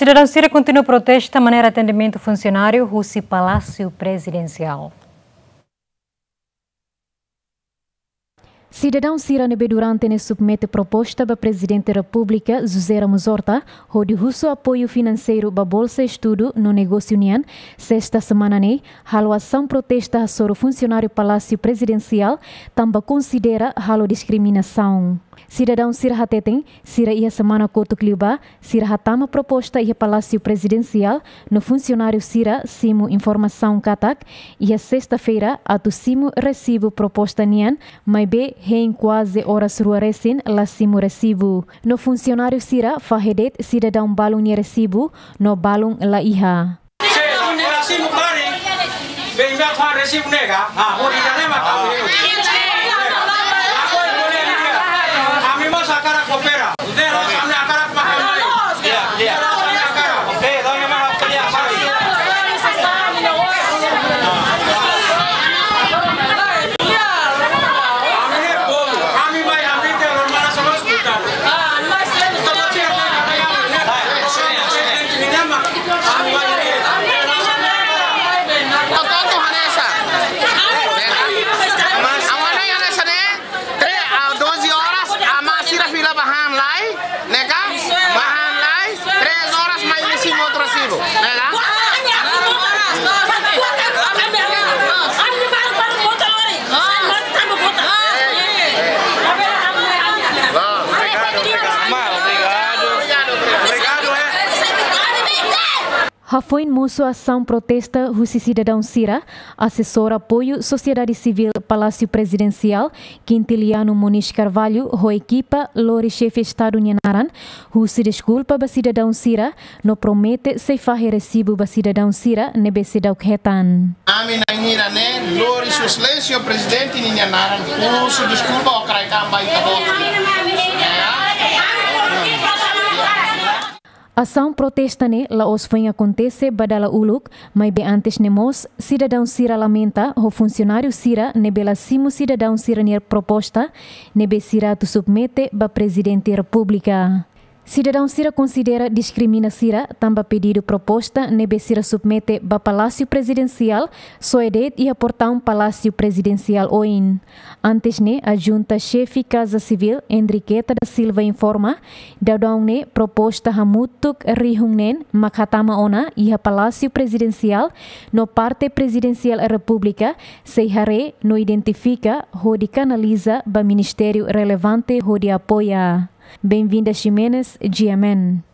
Cidadão Cira continua protesta, protesto, maneira atendimento funcionário Rússia Palácio Presidencial. Cidadão Cirane Bedurante submete proposta para Presidente da República, Zuzeira Musorta, onde russo apoio financeiro para Bolsa Estudo no Negócio União, sexta semana ne, né, halo ação protesta sobre funcionário Palácio Presidencial, também considera halo discriminação. Cidadão Sir Hateten, Sira ia semana Koto Kliuba, Sira Hatama proposta ia Palácio Presidencial, no funcionário Sira Simo Informação Katak, ia sexta-feira, ato Simo recebo proposta Nian, mas B em quase horas rua recém lassimo No funcionário sira fahedet sida dá um balão no balung la iha. Bem, já recibo nega. Ah, vou Rafoin Musso Ação Protesta Russi Cidadão Sira, assessor apoio Sociedade Civil Palácio Presidencial, Quintiliano Muniz Carvalho, Roi Equipa, Lori Chefe Estado Nhenaran, Russi Desculpa ba Cidadão Sira, no promete Seifahe Recibo ba Cidadão Sira, nebe Sidau Khetan. Amin Angira, né? Lori Suslesio Presidente Nhenaran, Russi Desculpa, Okraikam Baikabot. Ação protesta ne os foi acontece badala uluk, mas be antes nemos, cidadão Sira lamenta, o funcionário Sira nebela simo cidadão Sira proposta, nebe Sira tu submete ba presidente república. Cidadão Cira considera discrimina Cira, também pedido proposta, nebe Cira submete ba Palácio Presidencial, soedet e portão Palácio Presidencial OIN. Antes ne, a Junta Chefe Casa Civil, Enriqueta da Silva informa, daudão ne proposta hamutuk rihungnen Makatama ona e a Palácio Presidencial, no parte presidencial República, seihare no identifica, rode canaliza ba Ministério relevante rode apoia bem vinda Ximenes, de Amém.